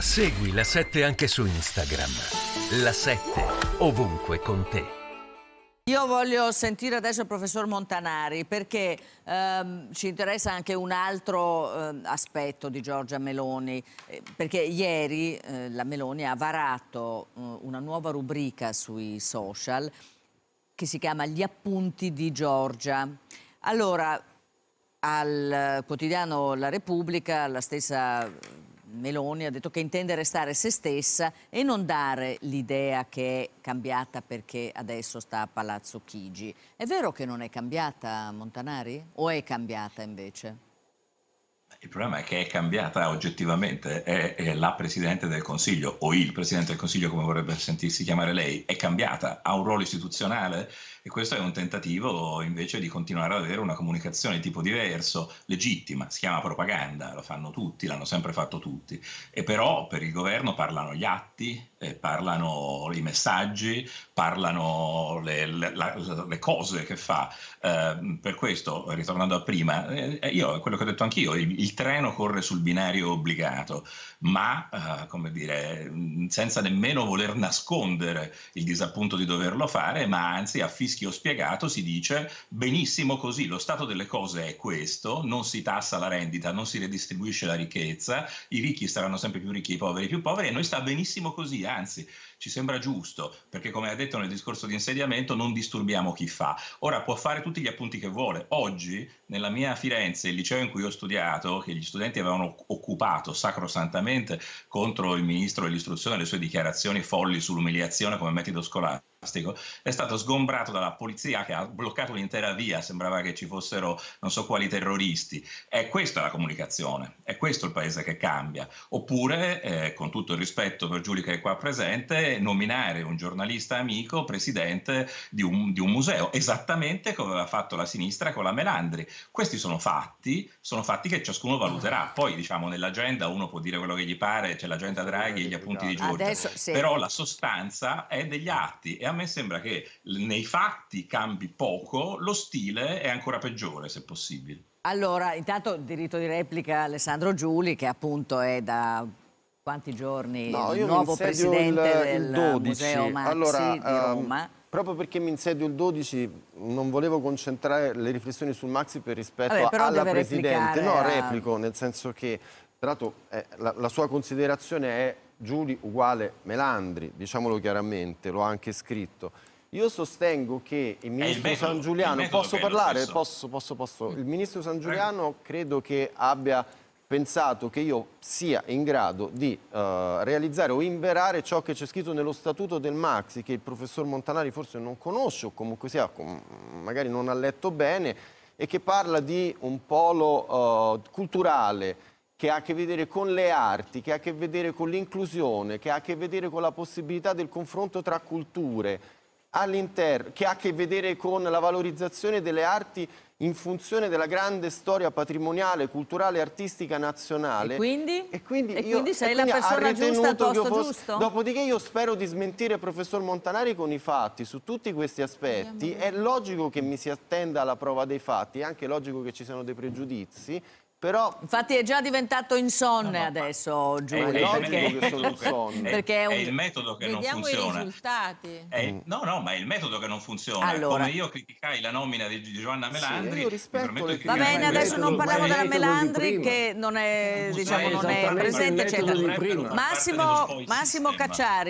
Segui la 7 anche su Instagram. La 7 ovunque con te. Io voglio sentire adesso il professor Montanari perché ehm, ci interessa anche un altro eh, aspetto di Giorgia Meloni, eh, perché ieri eh, la Meloni ha varato eh, una nuova rubrica sui social che si chiama Gli appunti di Giorgia. Allora, al eh, quotidiano La Repubblica, la stessa Meloni ha detto che intende restare se stessa e non dare l'idea che è cambiata perché adesso sta a Palazzo Chigi. È vero che non è cambiata Montanari o è cambiata invece? Il problema è che è cambiata oggettivamente, è, è, la Presidente del Consiglio o il Presidente del Consiglio come vorrebbe sentirsi chiamare lei, è cambiata, ha un ruolo istituzionale e questo è un tentativo invece di continuare ad avere una comunicazione di tipo diverso, legittima, si chiama propaganda, lo fanno tutti, l'hanno sempre fatto tutti e però per il governo parlano gli atti, eh, parlano i messaggi, parlano le, le, la, le cose che fa. Eh, per questo, ritornando a prima, eh, io quello che ho detto anch'io, il, il treno corre sul binario obbligato, ma eh, come dire, mm, senza nemmeno voler nascondere il disappunto di doverlo fare, ma anzi a fischio spiegato si dice benissimo così, lo stato delle cose è questo, non si tassa la rendita, non si redistribuisce la ricchezza, i ricchi saranno sempre più ricchi, i poveri più poveri e noi sta benissimo così, anzi ci sembra giusto, perché come ha detto nel discorso di insediamento non disturbiamo chi fa. Ora può fare tutti gli appunti che vuole. Oggi nella mia Firenze, il liceo in cui ho studiato, mandato che gli studenti avevano occupato sacrosantamente contro il ministro dell'istruzione e le sue dichiarazioni folli sull'umiliazione come metodo scolastico è stato sgombrato dalla polizia che ha bloccato l'intera via, sembrava che ci fossero non so quali terroristi. È questa la comunicazione, è questo il paese che cambia. Oppure, eh, con tutto il rispetto per Giulio che è qua presente, nominare un giornalista amico presidente di un, di un museo, esattamente come aveva fatto la sinistra con la Melandri. Questi sono fatti, sono fatti che ciascuno valuterà. Ah. Poi, diciamo, nell'agenda uno può dire quello che gli pare, c'è l'agenda Draghi, e gli appunti di Giulio. sì. però la sostanza è degli atti. E a me sembra che nei fatti cambi poco, lo stile è ancora peggiore se possibile. Allora, intanto diritto di replica Alessandro Giuli che appunto è da quanti giorni no, il nuovo presidente il, del il Museo Maxi allora, di ehm, Roma. Um, proprio perché mi insedio il 12 non volevo concentrare le riflessioni sul Maxi per rispetto Vabbè, alla Presidente. No, replico, nel senso che, tra l'altro, eh, la, la sua considerazione è Giuli uguale Melandri, diciamolo chiaramente, l'ho anche scritto. Io sostengo che il eh, ministro il metodo, San Giuliano, posso parlare? Posso, posso, posso. Il mm. ministro San Giuliano credo che abbia pensato che io sia in grado di uh, realizzare o inverare ciò che c'è scritto nello statuto del Maxi, che il professor Montanari forse non conosce o comunque sia, magari non ha letto bene, e che parla di un polo uh, culturale, che ha a che vedere con le arti, che ha a che vedere con l'inclusione, che ha a che vedere con la possibilità del confronto tra culture, che ha a che vedere con la valorizzazione delle arti in funzione della grande storia patrimoniale, culturale e artistica nazionale. E quindi? E quindi, e io, quindi sei e quindi la persona giusta al posto fosse... giusto? Dopodiché io spero di smentire il professor Montanari con i fatti su tutti questi aspetti. È logico che mi si attenda alla prova dei fatti, è anche logico che ci siano dei pregiudizi, però... Infatti è già diventato insonne no, no, adesso, Giulio. È, no, perché... perché... è, un... è il metodo che Vediamo non funziona. I risultati. È... No, no, ma è il metodo che non funziona. Allora. Come io criticai la nomina di Giovanna Melandri. Sì, le... Va bene, adesso non parliamo della Melandri che non è, diciamo, non è presente. Massimo, Massimo Cacciari.